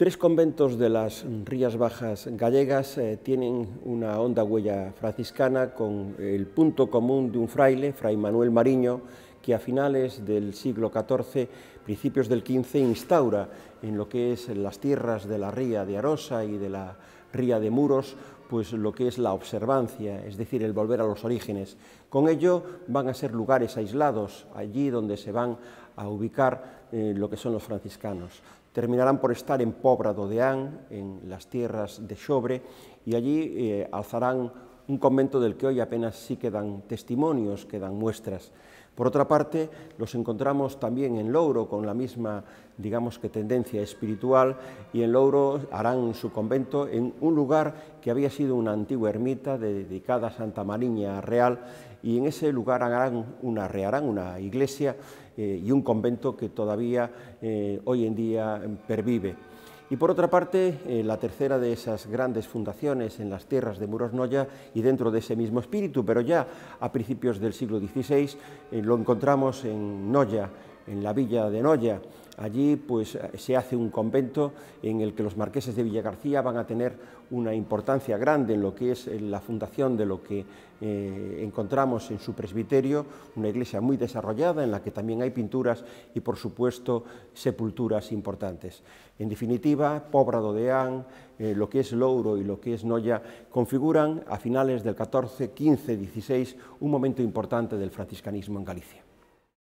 Tres conventos de las Rías Bajas gallegas eh, tienen una honda huella franciscana con el punto común de un fraile, Fray Manuel Mariño, que a finales del siglo XIV, principios del XV, instaura en lo que es las tierras de la Ría de Arosa y de la ría de muros, pues lo que es la observancia, es decir, el volver a los orígenes. Con ello van a ser lugares aislados, allí donde se van a ubicar eh, lo que son los franciscanos. Terminarán por estar en Pobra de en las tierras de Sobre, y allí eh, alzarán un convento del que hoy apenas sí quedan testimonios, quedan muestras. Por otra parte, los encontramos también en Louro con la misma, digamos que tendencia espiritual y en Louro harán su convento en un lugar que había sido una antigua ermita dedicada a Santa Mariña Real y en ese lugar harán una, rearán una iglesia eh, y un convento que todavía eh, hoy en día eh, pervive. Y por otra parte, eh, la tercera de esas grandes fundaciones en las tierras de muros noya y dentro de ese mismo espíritu, pero ya a principios del siglo XVI, eh, lo encontramos en Noya, en la villa de Noya. Allí pues, eh, se hace un convento en el que los marqueses de Villagarcía van a tener una importancia grande en lo que es la fundación de lo que eh, encontramos en su presbiterio, una iglesia muy desarrollada en la que también hay pinturas y por supuesto sepulturas importantes. En definitiva, Pobrado de An, eh, lo que es Louro y lo que es Noya configuran a finales del 14, 15, 16 un momento importante del franciscanismo en Galicia.